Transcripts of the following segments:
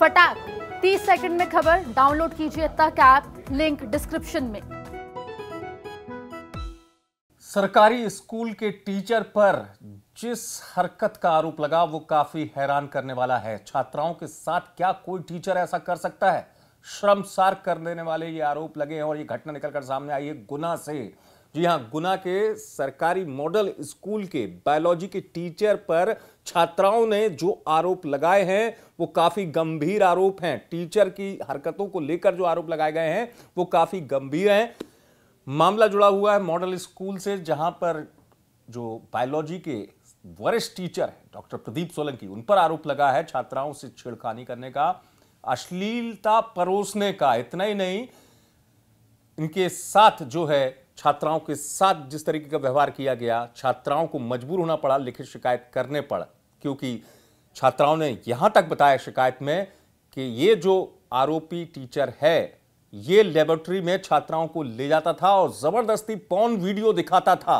फटाक 30 सेकंड में खबर डाउनलोड कीजिए तक ऐप लिंक डिस्क्रिप्शन में सरकारी स्कूल के टीचर पर जिस हरकत का आरोप लगा वो काफी हैरान करने वाला है छात्राओं के साथ क्या कोई टीचर ऐसा कर सकता है श्रमसार कर देने वाले ये आरोप लगे हैं और ये घटना निकलकर सामने आई है गुना से जी हां गुना के सरकारी मॉडल स्कूल के बायोलॉजी के टीचर पर छात्राओं ने जो आरोप लगाए हैं वो काफ़ी गंभीर आरोप हैं टीचर की हरकतों को लेकर जो आरोप लगाए गए हैं वो काफ़ी गंभीर हैं मामला जुड़ा हुआ है मॉडल स्कूल से जहां पर जो बायोलॉजी के वरिष्ठ टीचर हैं डॉक्टर प्रदीप सोलंकी उन पर आरोप लगा है छात्राओं से छेड़खानी करने का अश्लीलता परोसने का इतना ही नहीं इनके साथ जो है छात्राओं के साथ जिस तरीके का व्यवहार किया गया छात्राओं को मजबूर होना पड़ा लिखित शिकायत करने पड़ा क्योंकि छात्राओं ने यहाँ तक बताया शिकायत में कि ये जो आरोपी टीचर है ये लेबोरेटरी में छात्राओं को ले जाता था और ज़बरदस्ती पौन वीडियो दिखाता था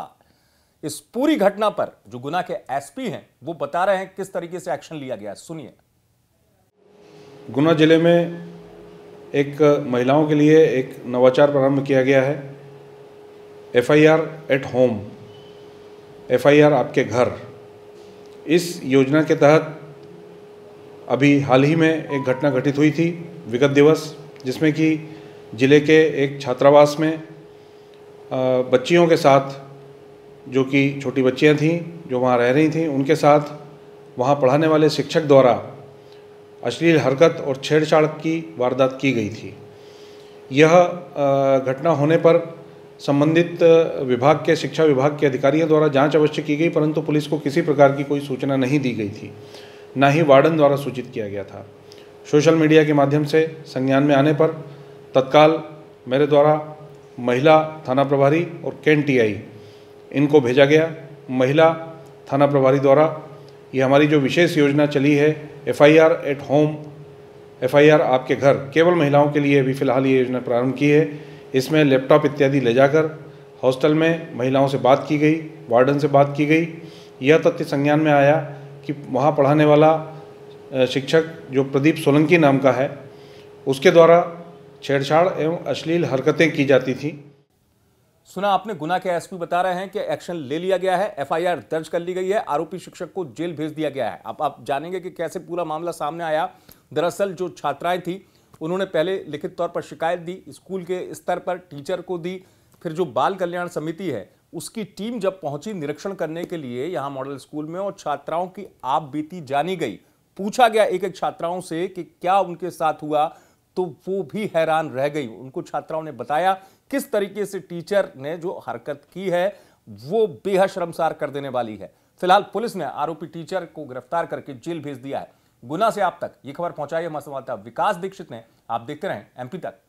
इस पूरी घटना पर जो गुना के एसपी हैं वो बता रहे हैं किस तरीके से एक्शन लिया गया सुनिए गुना जिले में एक महिलाओं के लिए एक नवाचार प्रारंभ किया गया है F I R at home F I R आपके घर इस योजना के तहत अभी हाल ही में एक घटना घटित हुई थी विगत दिवस जिसमें कि ज़िले के एक छात्रावास में बच्चियों के साथ जो कि छोटी बच्चियां थीं जो वहाँ रह रही थीं उनके साथ वहाँ पढ़ाने वाले शिक्षक द्वारा अश्लील हरकत और छेड़छाड़ की वारदात की गई थी यह घटना होने पर संबंधित विभाग के शिक्षा विभाग के अधिकारियों द्वारा जांच अवश्य की गई परंतु पुलिस को किसी प्रकार की कोई सूचना नहीं दी गई थी ना ही वार्डन द्वारा सूचित किया गया था सोशल मीडिया के माध्यम से संज्ञान में आने पर तत्काल मेरे द्वारा महिला थाना प्रभारी और कैन टीआई इनको भेजा गया महिला थाना प्रभारी द्वारा ये हमारी जो विशेष योजना चली है एफ एट होम एफ आपके घर केवल महिलाओं के लिए अभी फ़िलहाल ये योजना प्रारंभ की है इसमें लैपटॉप इत्यादि ले जाकर हॉस्टल में महिलाओं से बात की गई वार्डन से बात की गई यह तथ्य संज्ञान में आया कि वहाँ पढ़ाने वाला शिक्षक जो प्रदीप सोलंकी नाम का है उसके द्वारा छेड़छाड़ एवं अश्लील हरकतें की जाती थी सुना आपने गुना के एसपी बता रहे हैं कि एक्शन ले लिया गया है एफआईआर दर्ज कर ली गई है आरोपी शिक्षक को जेल भेज दिया गया है अब आप जानेंगे कि कैसे पूरा मामला सामने आया दरअसल जो छात्राएं थी उन्होंने पहले लिखित तौर पर शिकायत दी स्कूल के स्तर पर टीचर को दी फिर जो बाल कल्याण समिति है उसकी टीम जब पहुंची निरीक्षण करने के लिए यहाँ मॉडल स्कूल में और छात्राओं की आप बीती जानी गई पूछा गया एक एक छात्राओं से कि क्या उनके साथ हुआ तो वो भी हैरान रह गई उनको छात्राओं ने बताया किस तरीके से टीचर ने जो हरकत की है वो बेहद शर्मसार कर देने वाली है फिलहाल पुलिस ने आरोपी टीचर को गिरफ्तार करके जेल भेज दिया है गुना से आप तक ये खबर पहुंचाई है हमारे संवाददाता विकास दीक्षित ने आप देखते रहें एमपी तक